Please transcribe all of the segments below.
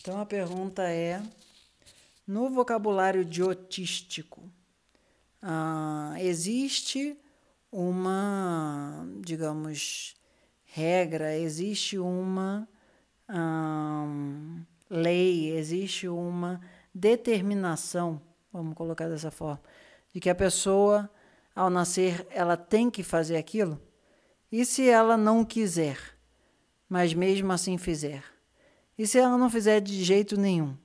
Então a pergunta é: no vocabulário diotístico, ah, existe uma, digamos, regra, existe uma lei, existe uma determinação, vamos colocar dessa forma, de que a pessoa, ao nascer, ela tem que fazer aquilo? E se ela não quiser, mas mesmo assim fizer? E se ela não fizer de jeito nenhum?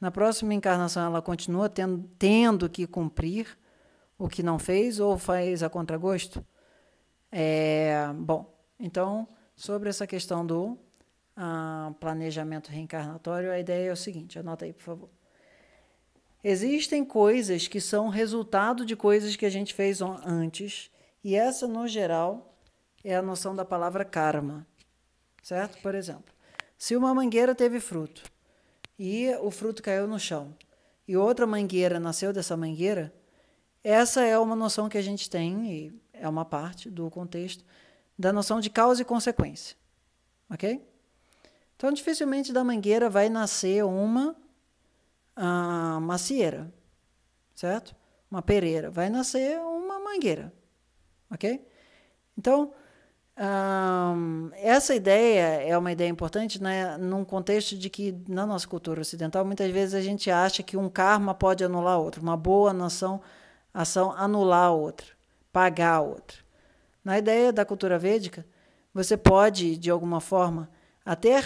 Na próxima encarnação, ela continua tendo, tendo que cumprir o que não fez ou faz a contragosto? É, bom, então, sobre essa questão do ah, planejamento reencarnatório, a ideia é o seguinte: anota aí, por favor. Existem coisas que são resultado de coisas que a gente fez antes, e essa, no geral, é a noção da palavra karma, certo? Por exemplo, se uma mangueira teve fruto e o fruto caiu no chão, e outra mangueira nasceu dessa mangueira, essa é uma noção que a gente tem, e é uma parte do contexto, da noção de causa e consequência. Ok? Então, dificilmente da mangueira vai nascer uma ah, macieira, certo? Uma pereira. Vai nascer uma mangueira. Ok? Então, um, essa ideia é uma ideia importante né, num contexto de que, na nossa cultura ocidental, muitas vezes a gente acha que um karma pode anular outro, uma boa nação, ação anular outra, pagar outra. Na ideia da cultura védica, você pode, de alguma forma, até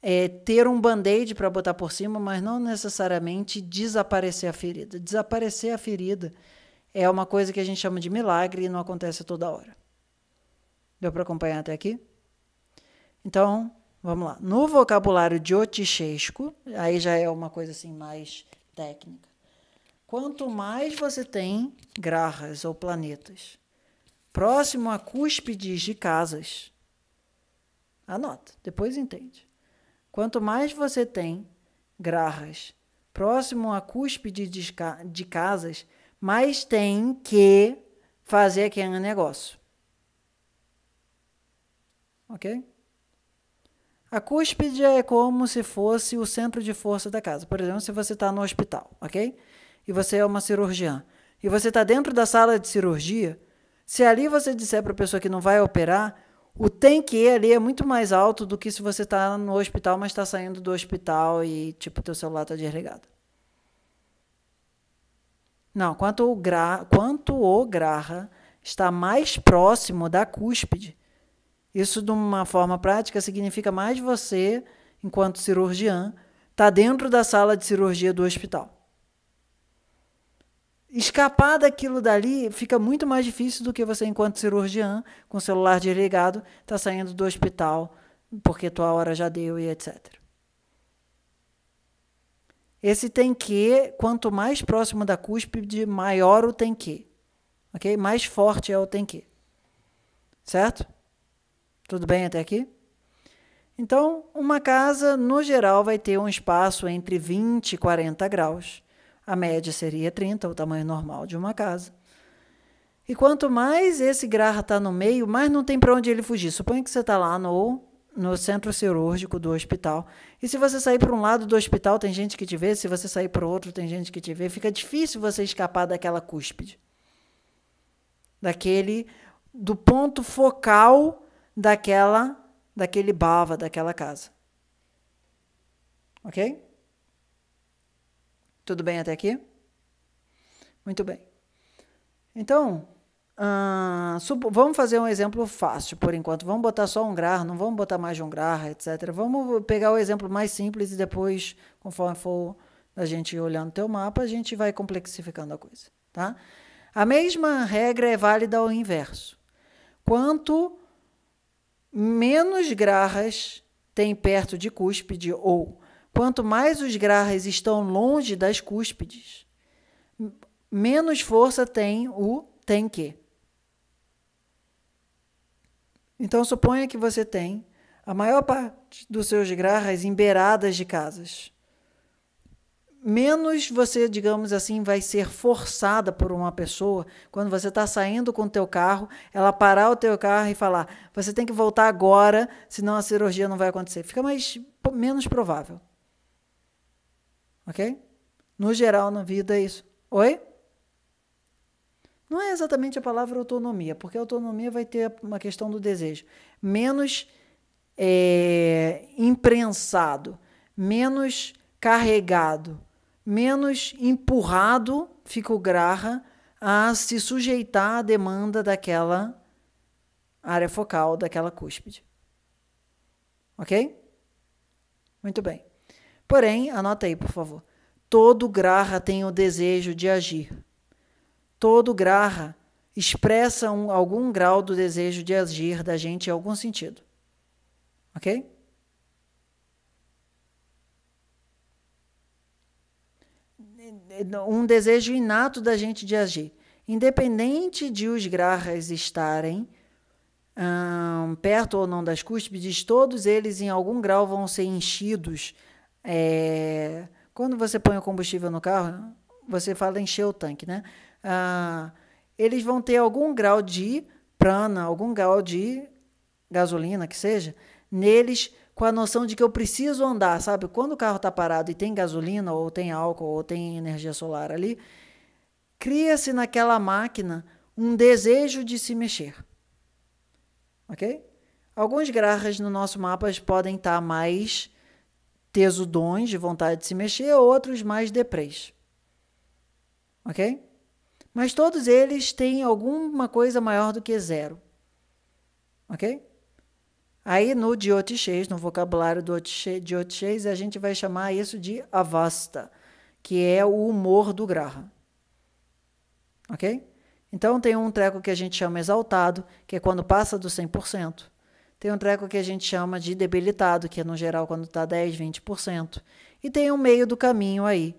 é, ter um band-aid para botar por cima, mas não necessariamente desaparecer a ferida. Desaparecer a ferida é uma coisa que a gente chama de milagre e não acontece toda hora. Deu para acompanhar até aqui? Então, vamos lá. No vocabulário de Otichesco, aí já é uma coisa assim mais técnica. Quanto mais você tem grahas ou planetas próximo a cúspides de casas, anota, depois entende. Quanto mais você tem grahas próximo a cúspide de, de casas, mais tem que fazer aquele negócio ok? A cúspide é como se fosse o centro de força da casa. Por exemplo, se você está no hospital, ok? E você é uma cirurgiã. E você está dentro da sala de cirurgia. Se ali você disser para a pessoa que não vai operar, o tem que ali é muito mais alto do que se você está no hospital, mas está saindo do hospital e, tipo, teu celular está desligado. Não, quanto o, gra... quanto o Graha está mais próximo da cúspide, isso, de uma forma prática, significa mais você, enquanto cirurgiã, está dentro da sala de cirurgia do hospital. Escapar daquilo dali fica muito mais difícil do que você, enquanto cirurgiã, com o celular desligado, está saindo do hospital porque tua hora já deu e etc. Esse tem que, quanto mais próximo da cúspide, maior o tem que. Ok? Mais forte é o tem que. Certo? Tudo bem até aqui? Então, uma casa, no geral, vai ter um espaço entre 20 e 40 graus. A média seria 30, o tamanho normal de uma casa. E quanto mais esse grau está no meio, mais não tem para onde ele fugir. Suponha que você está lá no, no centro cirúrgico do hospital. E se você sair para um lado do hospital, tem gente que te vê. Se você sair para o outro, tem gente que te vê. Fica difícil você escapar daquela cúspide. Daquele, do ponto focal daquela daquele bava, daquela casa. OK? Tudo bem até aqui? Muito bem. Então, ah, vamos fazer um exemplo fácil por enquanto. Vamos botar só um grau, não vamos botar mais de um grau, etc. Vamos pegar o exemplo mais simples e depois, conforme for a gente olhando o teu mapa, a gente vai complexificando a coisa, tá? A mesma regra é válida ao inverso. Quanto menos grarras tem perto de cúspide, ou quanto mais os grarras estão longe das cúspides, menos força tem o tem que. Então suponha que você tem a maior parte dos seus grarras em beiradas de casas menos você, digamos assim, vai ser forçada por uma pessoa quando você está saindo com o teu carro, ela parar o teu carro e falar: você tem que voltar agora, senão a cirurgia não vai acontecer. Fica mais menos provável, ok? No geral, na vida é isso. Oi? Não é exatamente a palavra autonomia, porque autonomia vai ter uma questão do desejo. Menos é, imprensado, menos carregado, menos empurrado fica o Graha a se sujeitar à demanda daquela área focal, daquela cúspide. Ok? Muito bem. Porém, anota aí, por favor. Todo Graha tem o desejo de agir. Todo Graha expressa um, algum grau do desejo de agir da gente em algum sentido. Ok? um desejo inato da gente de agir. Independente de os grahas estarem hum, perto ou não das cúspides, todos eles em algum grau vão ser enchidos. É, quando você põe o combustível no carro, você fala encher o tanque, né? Ah, eles vão ter algum grau de prana, algum grau de gasolina que seja, neles com a noção de que eu preciso andar, sabe? Quando o carro está parado e tem gasolina, ou tem álcool, ou tem energia solar ali, cria-se naquela máquina um desejo de se mexer. Ok? Alguns grahas no nosso mapa podem estar tá mais tesudões de vontade de se mexer, outros mais deprês. Ok? Mas todos eles têm alguma coisa maior do que zero. Ok? Aí no Diotichês, no vocabulário do Diotichês, a gente vai chamar isso de avasta, que é o humor do Graha. Ok? Então tem um treco que a gente chama exaltado, que é quando passa do 100%. Tem um treco que a gente chama de debilitado, que é no geral quando está 10, 20%. E tem um meio do caminho aí,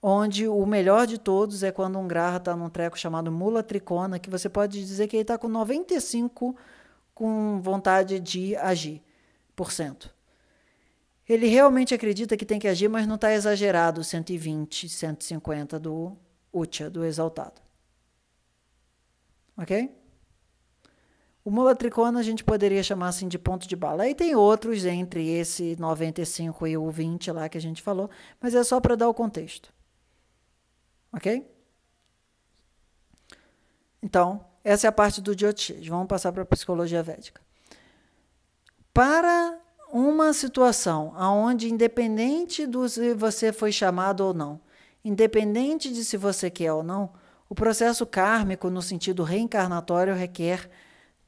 onde o melhor de todos é quando um Graha está num treco chamado mula tricona, que você pode dizer que ele está com 95% com vontade de agir, por cento. Ele realmente acredita que tem que agir, mas não está exagerado 120, 150 do Ucha, do exaltado. Ok? O mula tricona a gente poderia chamar assim de ponto de bala. Aí tem outros entre esse 95 e o 20 lá que a gente falou, mas é só para dar o contexto. Ok? Então, essa é a parte do Jyotish. Vamos passar para a psicologia védica. Para uma situação aonde independente de se você foi chamado ou não, independente de se você quer ou não, o processo kármico no sentido reencarnatório requer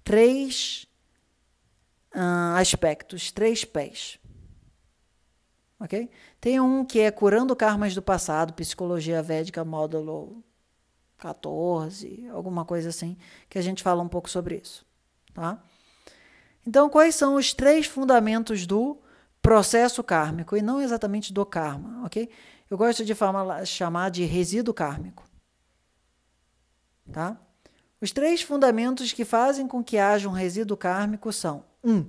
três uh, aspectos, três pés. Ok? Tem um que é curando karmas do passado, psicologia védica módulo 14, alguma coisa assim, que a gente fala um pouco sobre isso, tá? Então, quais são os três fundamentos do processo kármico e não exatamente do karma, ok? Eu gosto de falar, chamar de resíduo kármico, tá? Os três fundamentos que fazem com que haja um resíduo kármico são: um,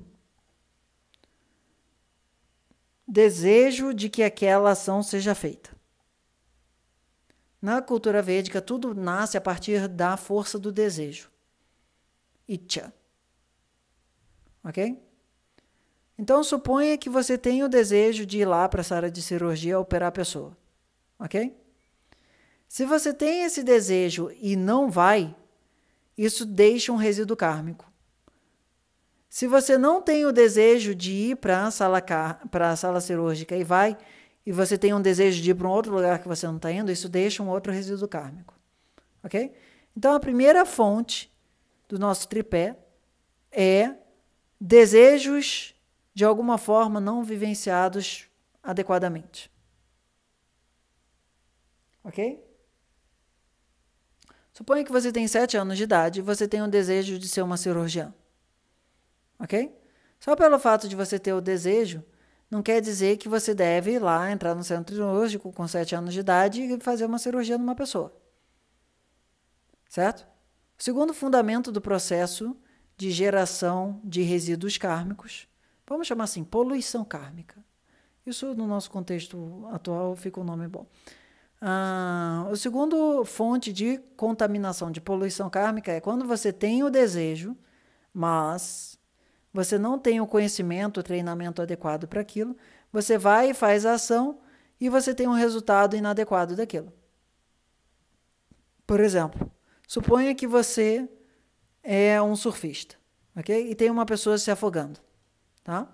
desejo de que aquela ação seja feita. Na cultura védica, tudo nasce a partir da força do desejo. Itcha. Ok? Então, suponha que você tem o desejo de ir lá para a sala de cirurgia operar a pessoa. Ok? Se você tem esse desejo e não vai, isso deixa um resíduo kármico. Se você não tem o desejo de ir para a sala, sala cirúrgica e vai, e você tem um desejo de ir para um outro lugar que você não está indo, isso deixa um outro resíduo kármico. Ok? Então, a primeira fonte do nosso tripé é desejos de alguma forma não vivenciados adequadamente. Ok? Suponha que você tem sete anos de idade e você tem o um desejo de ser uma cirurgiã. Ok? Só pelo fato de você ter o desejo, não quer dizer que você deve ir lá, entrar no centro cirúrgico com 7 anos de idade e fazer uma cirurgia numa pessoa. Certo? O segundo fundamento do processo de geração de resíduos kármicos, vamos chamar assim, poluição kármica. Isso no nosso contexto atual fica um nome bom. Ah, o segundo fonte de contaminação, de poluição kármica, é quando você tem o desejo, mas você não tem o conhecimento, o treinamento adequado para aquilo, você vai e faz a ação e você tem um resultado inadequado daquilo. Por exemplo, suponha que você é um surfista, ok? E tem uma pessoa se afogando, tá?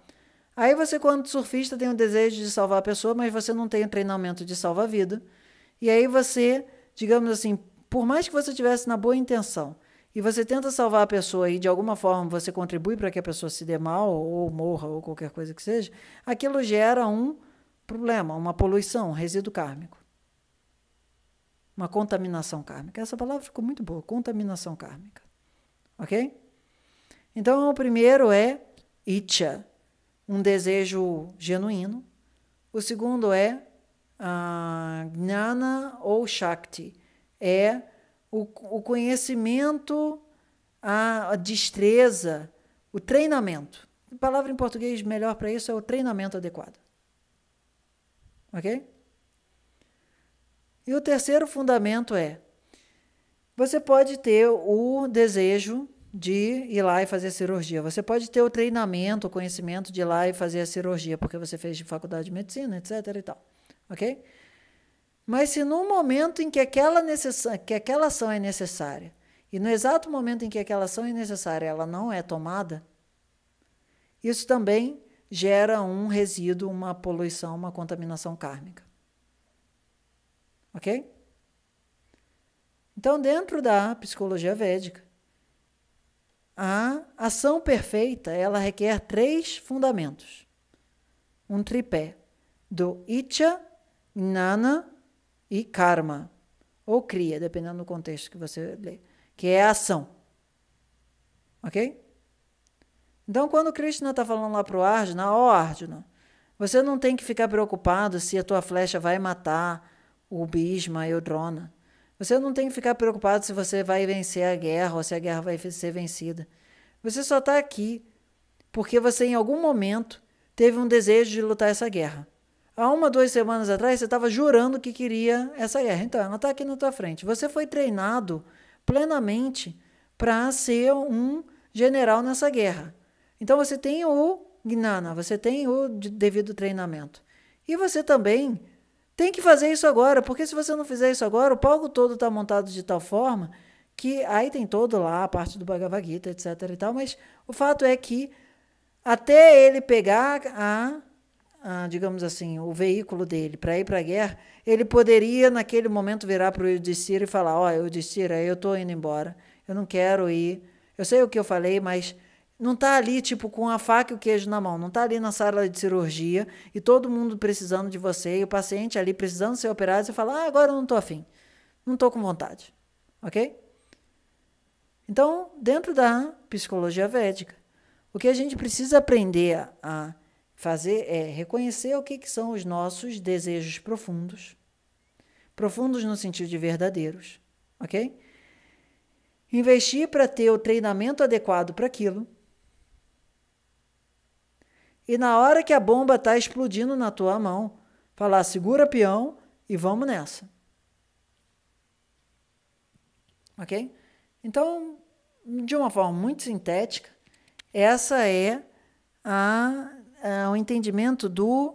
Aí você, quando surfista, tem o desejo de salvar a pessoa, mas você não tem o treinamento de salva-vida. E aí você, digamos assim, por mais que você tivesse na boa intenção, e você tenta salvar a pessoa e de alguma forma você contribui para que a pessoa se dê mal ou morra ou qualquer coisa que seja, aquilo gera um problema, uma poluição, um resíduo kármico. Uma contaminação kármica. Essa palavra ficou muito boa, contaminação kármica. OK? Então, o primeiro é itcha, um desejo genuíno. O segundo é uh, ah, gnana ou shakti, é o, o conhecimento, a, a destreza, o treinamento. A palavra em português melhor para isso é o treinamento adequado. Ok? E o terceiro fundamento é: você pode ter o desejo de ir lá e fazer cirurgia. Você pode ter o treinamento, o conhecimento de ir lá e fazer a cirurgia, porque você fez de faculdade de medicina, etc. e tal. Ok? mas se no momento em que aquela, que aquela ação é necessária, e no exato momento em que aquela ação é necessária, ela não é tomada, isso também gera um resíduo, uma poluição, uma contaminação kármica. Ok? Então, dentro da psicologia védica, a ação perfeita ela requer três fundamentos: um tripé do Itcha, Nana e karma, ou cria, dependendo do contexto que você lê, que é a ação. Ok? Então, quando Krishna está falando lá para o Arjuna, ó oh Arjuna, você não tem que ficar preocupado se a tua flecha vai matar o Bhisma e o Drona. Você não tem que ficar preocupado se você vai vencer a guerra ou se a guerra vai ser vencida. Você só está aqui porque você, em algum momento, teve um desejo de lutar essa guerra. Há uma, duas semanas atrás, você estava jurando que queria essa guerra. Então, ela está aqui na tua frente. Você foi treinado plenamente para ser um general nessa guerra. Então, você tem o gnana, você tem o devido treinamento. E você também tem que fazer isso agora, porque se você não fizer isso agora, o palco todo está montado de tal forma que aí tem todo lá a parte do Bhagavad Gita, etc. E tal, mas o fato é que até ele pegar a ah, digamos assim, o veículo dele para ir para a guerra, ele poderia, naquele momento, virar para o Yudhishthira e falar: Ó, oh, Yudhishthira, eu estou indo embora, eu não quero ir. Eu sei o que eu falei, mas não está ali, tipo, com a faca e o queijo na mão, não está ali na sala de cirurgia e todo mundo precisando de você e o paciente ali precisando ser operado. e falar Ah, agora eu não estou afim, não estou com vontade. Ok? Então, dentro da psicologia védica, o que a gente precisa aprender a fazer é reconhecer o que, que são os nossos desejos profundos, profundos no sentido de verdadeiros, ok? Investir para ter o treinamento adequado para aquilo. E na hora que a bomba está explodindo na tua mão, falar segura peão e vamos nessa. Ok? Então, de uma forma muito sintética, essa é a é, o entendimento do,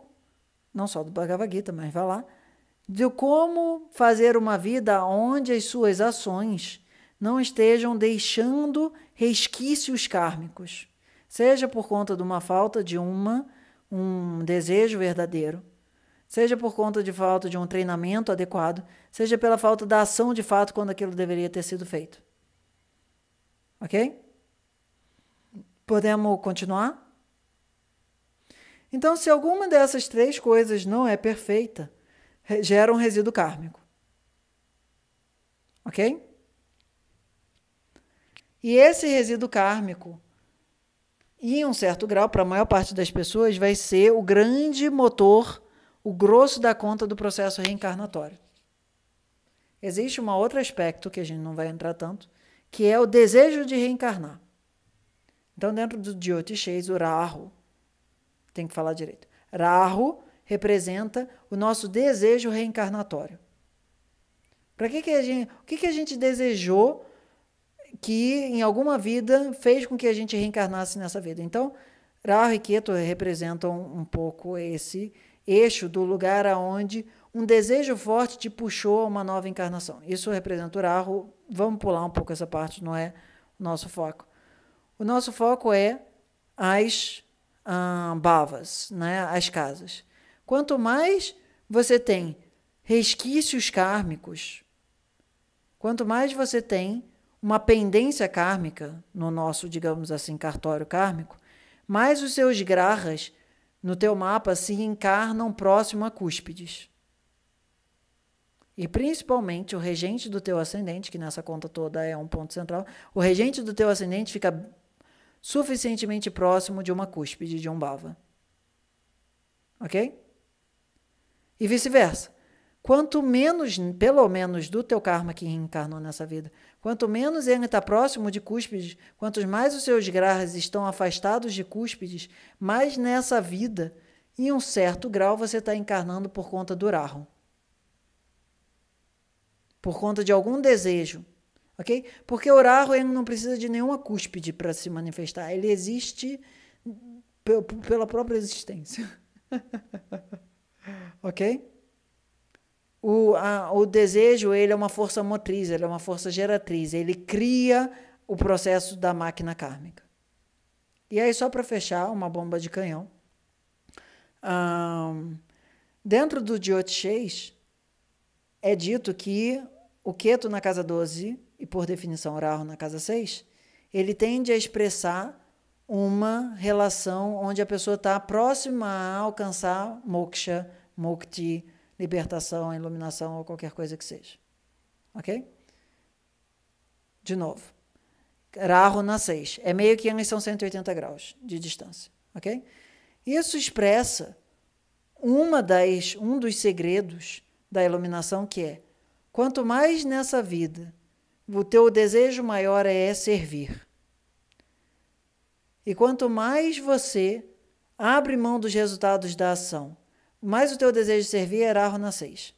não só do Bhagavad Gita, mas vai lá, de como fazer uma vida onde as suas ações não estejam deixando resquícios kármicos, seja por conta de uma falta de uma, um desejo verdadeiro, seja por conta de falta de um treinamento adequado, seja pela falta da ação de fato quando aquilo deveria ter sido feito. Ok? Podemos continuar? Então, se alguma dessas três coisas não é perfeita, gera um resíduo kármico. Ok? E esse resíduo kármico, em um certo grau, para a maior parte das pessoas, vai ser o grande motor, o grosso da conta do processo reencarnatório. Existe um outro aspecto, que a gente não vai entrar tanto, que é o desejo de reencarnar. Então, dentro do Jyotishes, o Rahu, tem que falar direito. Rahu representa o nosso desejo reencarnatório. Para que, que a gente, o que, que a gente desejou que em alguma vida fez com que a gente reencarnasse nessa vida? Então, Rahu e Keto representam um pouco esse eixo do lugar aonde um desejo forte te puxou a uma nova encarnação. Isso representa o Rahu. Vamos pular um pouco essa parte, não é o nosso foco. O nosso foco é as hum, bavas, né, as casas. Quanto mais você tem resquícios kármicos, quanto mais você tem uma pendência kármica no nosso, digamos assim, cartório kármico, mais os seus grahas no teu mapa se encarnam próximo a cúspides. E principalmente o regente do teu ascendente, que nessa conta toda é um ponto central, o regente do teu ascendente fica suficientemente próximo de uma cúspide de um bava. Ok? E vice-versa. Quanto menos, pelo menos, do teu karma que reencarnou nessa vida, quanto menos ele está próximo de cúspides, quantos mais os seus grahas estão afastados de cúspides, mais nessa vida, em um certo grau, você está encarnando por conta do raho. Por conta de algum desejo, ok? Porque orar não precisa de nenhuma cúspide para se manifestar, ele existe pela própria existência, ok? O, a, o desejo ele é uma força motriz, ele é uma força geratriz, ele cria o processo da máquina kármica. E aí só para fechar uma bomba de canhão, um, dentro do Jyotishesh é dito que o Keto na casa 12 e por definição oral na casa 6, ele tende a expressar uma relação onde a pessoa está próxima a alcançar moksha, mukti, libertação, iluminação ou qualquer coisa que seja. Ok? De novo. Rahu na 6. É meio que são 180 graus de distância. Ok? Isso expressa uma das, um dos segredos da iluminação que é quanto mais nessa vida o teu desejo maior é servir. E quanto mais você abre mão dos resultados da ação, mais o teu desejo de servir era é na 6.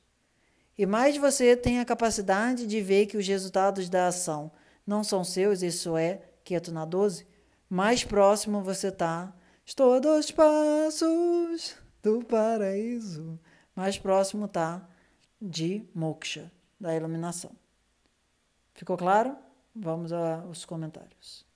E mais você tem a capacidade de ver que os resultados da ação não são seus, isso é quieto na 12, mais próximo você está. Estou a dois passos do paraíso. Mais próximo está de moksha, da iluminação. Ficou claro? Vamos aos comentários.